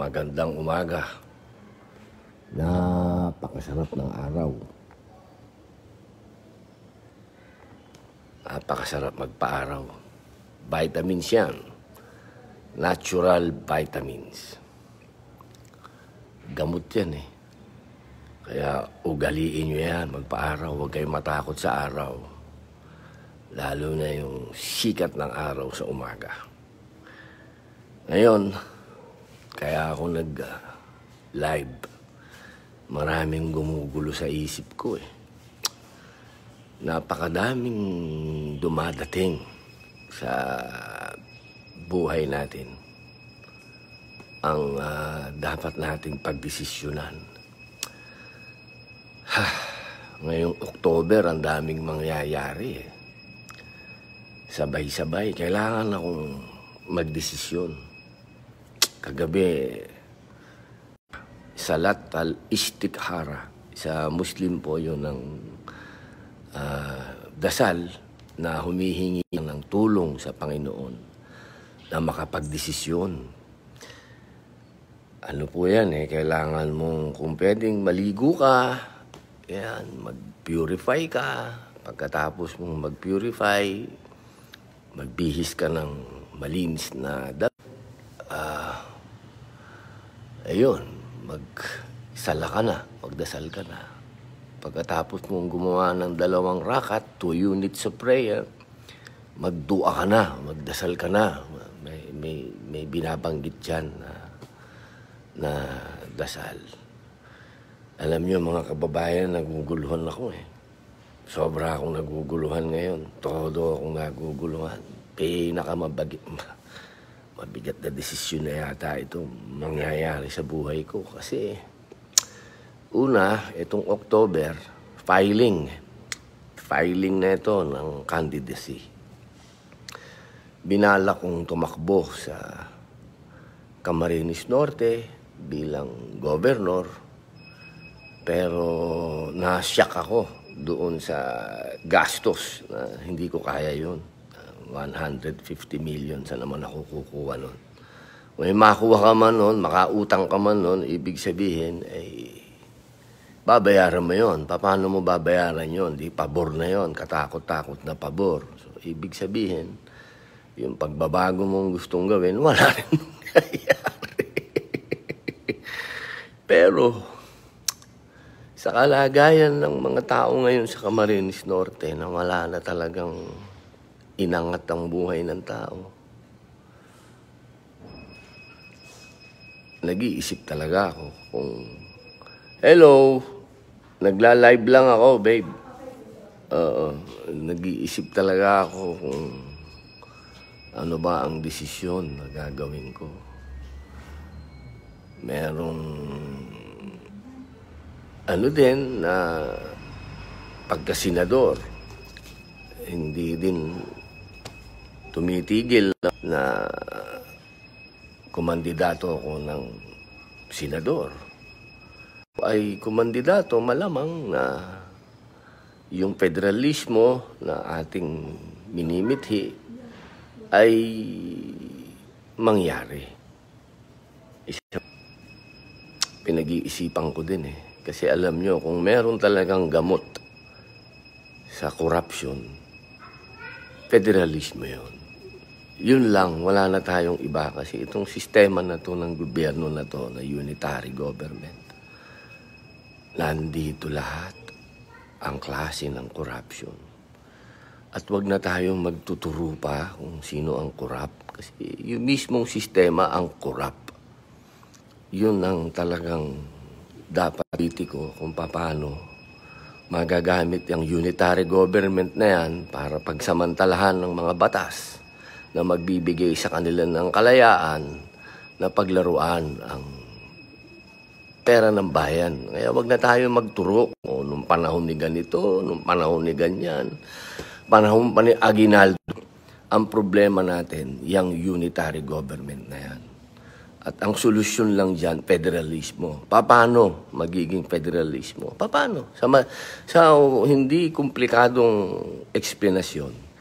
Magandang umaga. Napakasarap ng araw. Napakasarap magpaaraw. Vitamins yan. Natural vitamins. Gamot yan eh. Kaya ugaliin nyo yan, magpaaraw. Huwag kayong matakot sa araw. Lalo na yung sikat ng araw sa umaga. Ngayon, kaya ako nag-live. Ah, uh, Maraming gumugulo sa isip ko eh. Napakadaming dumadating sa buhay natin ang uh, dapat nating pagdesisyonan. Ha, ngayong October, ang daming mangyayari eh. Sabay-sabay, kailangan akong magdesisyon kagabi salat al-istikhara. Sa Muslim po yun ng uh, ah, dasal na humihingi ng tulong sa Panginoon na makapagdesisyon. Ano po yan eh, kailangan mong kung pwedeng maligo ka, yan, mag-purify ka. Pagkatapos mong mag-purify, magbihis ka ng malinis na damit ayun, magsala ka na, magdasal ka na. Pagkatapos mong gumawa ng dalawang rakat, two units of prayer, magdua ka na, magdasal ka na. May, may, may binabanggit dyan na, na dasal. Alam niyo mga kababayan, naguguluhan ako eh. Sobra akong naguguluhan ngayon. Todo akong naguguluhan. Pinakamabagit. mabigat na desisyon na yata ito mangyayari sa buhay ko kasi una, itong October, filing. Filing na ito ng candidacy. Binala kong tumakbo sa Camarines Norte bilang governor pero nasyak ako doon sa gastos na hindi ko kaya yon 150 million. Saan naman ako kukuha nun? May makuha ka man nun, makautang ka man nun, ibig sabihin, eh, babayaran mo yon. Paano mo babayaran yon? Di pabor na yon, katakot-takot na pabor. So, ibig sabihin, yung pagbabago mong gustong gawin, wala rin Pero, sa kalagayan ng mga tao ngayon sa Camarines Norte na wala na talagang inangat ang buhay ng tao. Nag-iisip talaga ako kung, Hello! Nagla-live lang ako, babe. Oo, uh, nag-iisip talaga ako kung ano ba ang desisyon na gagawin ko. Merong ano din na pagka senador, hindi din tumitigil na kumandidato ako ng senador ay kumandidato malamang na yung federalismo na ating minimithi ay mangyari. Pinag-iisipan ko din eh. Kasi alam nyo, kung meron talagang gamot sa corruption, Federalismo yun. Yun lang, wala na tayong iba kasi itong sistema na to ng gobyerno na to, na unitary government, nandito lahat ang klase ng corruption. At wag na tayong magtuturo pa kung sino ang corrupt kasi yung mismong sistema ang corrupt. Yun ang talagang dapat ko kung paano magagamit ang unitary government na yan para pagsamantalahan ng mga batas na magbibigay sa kanila ng kalayaan na paglaruan ang pera ng bayan. Kaya wag na tayo magturok o nung panahon ni ganito, nung panahon ni ganyan, panahon pa ni Aguinaldo. Ang problema natin, yung unitary government na yan. At ang solusyon lang dyan, federalismo. Paano magiging federalismo? Paano? Sa, ma- sa hindi komplikadong eksplanasyon,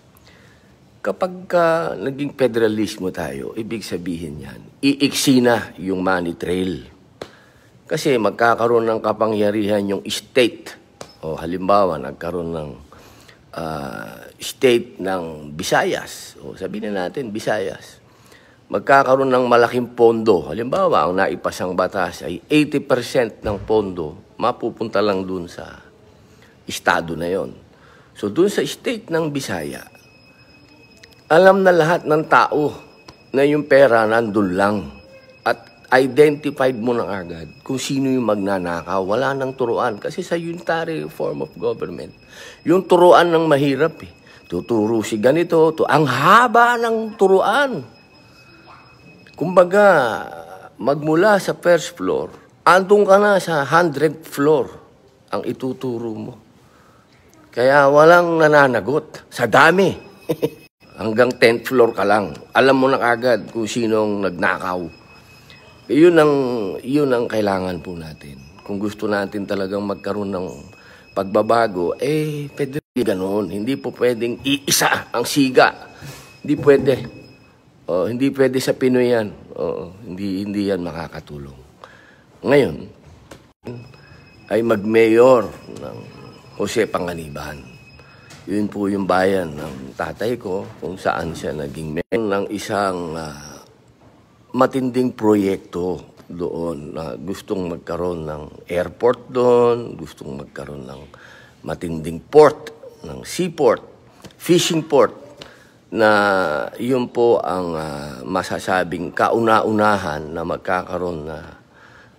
kapag ka naging federalismo tayo, ibig sabihin yan, iiksi na yung money trail. Kasi magkakaroon ng kapangyarihan yung state. O halimbawa, nagkaroon ng uh, state ng Visayas. O sabihin na natin, Visayas magkakaroon ng malaking pondo. Halimbawa, ang naipasang batas ay 80% ng pondo mapupunta lang dun sa estado na yon. So dun sa state ng Bisaya, alam na lahat ng tao na yung pera nandun lang at identified mo na agad kung sino yung magnanakaw. Wala nang turuan kasi sa unitary form of government, yung turuan ng mahirap eh. Tuturo si ganito, to ang haba ng turuan. Kumbaga, magmula sa first floor, andun ka na sa 100th floor ang ituturo mo. Kaya walang nananagot sa dami. Hanggang 10th floor ka lang. Alam mo na agad kung sinong nagnakaw. Yun ang, yun ang kailangan po natin. Kung gusto natin talagang magkaroon ng pagbabago, eh, pwede ganoon. Hindi po pwedeng iisa ang siga. Hindi pwede. Oh, hindi pwede sa Pinoy yan. Oo, hindi, hindi yan makakatulong. Ngayon, ay magmayor ng Jose Panganiban. Yun po yung bayan ng tatay ko kung saan siya naging mayor ng isang uh, matinding proyekto doon na gustong magkaroon ng airport doon, gustong magkaroon ng matinding port, ng seaport, fishing port na yun po ang uh, masasabing kauna-unahan na magkakaroon na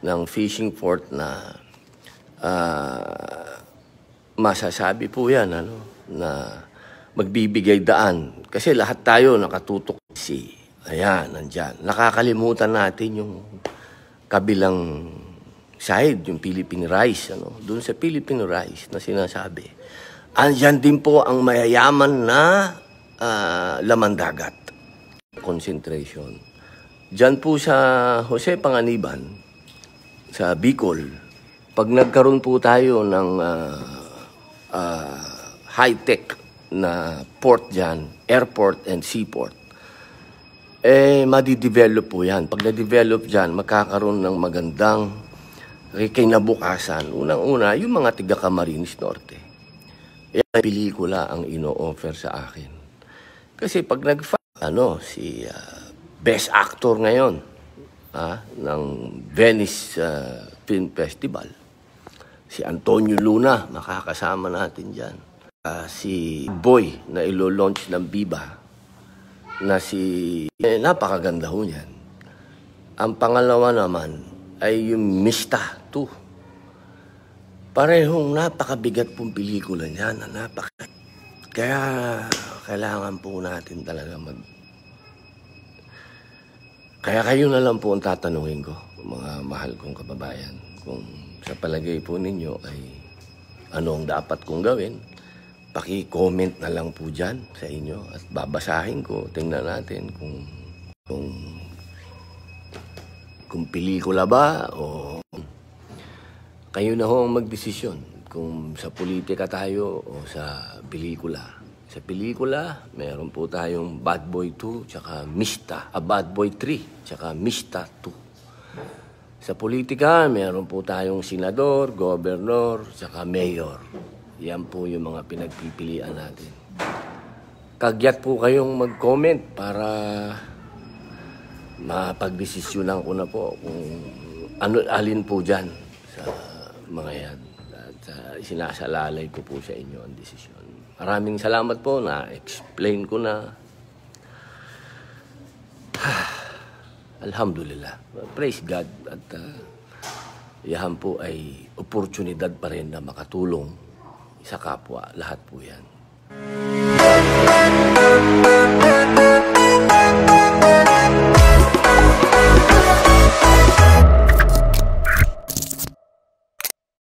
ng fishing port na uh, masasabi po yan ano, na magbibigay daan. Kasi lahat tayo nakatutok si Ayan, nandyan. Nakakalimutan natin yung kabilang side, yung Philippine rice. Ano? Doon sa Philippine rice na sinasabi, andiyan din po ang mayayaman na uh, laman dagat. Concentration. Diyan po sa Jose Panganiban, sa Bicol, pag nagkaroon po tayo ng uh, uh, high-tech na port dyan, airport and seaport, eh, madidevelop po yan. Pag na-develop dyan, magkakaroon ng magandang kinabukasan. Unang-una, yung mga tiga Camarines Norte. Yan eh, pelikula ang ino-offer sa akin. Kasi pag nag ano, si uh, best actor ngayon ah, ng Venice uh, Film Festival, si Antonio Luna, makakasama natin dyan. Uh, si Boy na ilo-launch ng Biba, na si... Eh, napakaganda ho niyan. Ang pangalawa naman ay yung Mista 2. Parehong napakabigat pong pelikula niya na napaka... Kaya kailangan po natin talaga mag... Kaya kayo na lang po ang tatanungin ko, mga mahal kong kababayan, kung sa palagay po ninyo ay ano ang dapat kong gawin, paki-comment na lang po dyan sa inyo at babasahin ko. Tingnan natin kung kung kung pelikula ba o kayo na ho ang magdesisyon kung sa politika tayo o sa pelikula. Sa pelikula, meron po tayong Bad Boy 2, tsaka Mista, a Bad Boy 3, tsaka Mista 2. Sa politika, meron po tayong senador, governor, tsaka mayor. Yan po yung mga pinagpipilian natin. Kagyat po kayong mag-comment para mapagdesisyonan ko na po kung ano, alin po dyan sa mga yan. At uh, ah, sinasalalay ko po sa inyo ang desisyon. Maraming salamat po na explain ko na. Alhamdulillah. Praise God. At uh, yan po ay oportunidad pa rin na makatulong sa kapwa. Lahat po yan. Music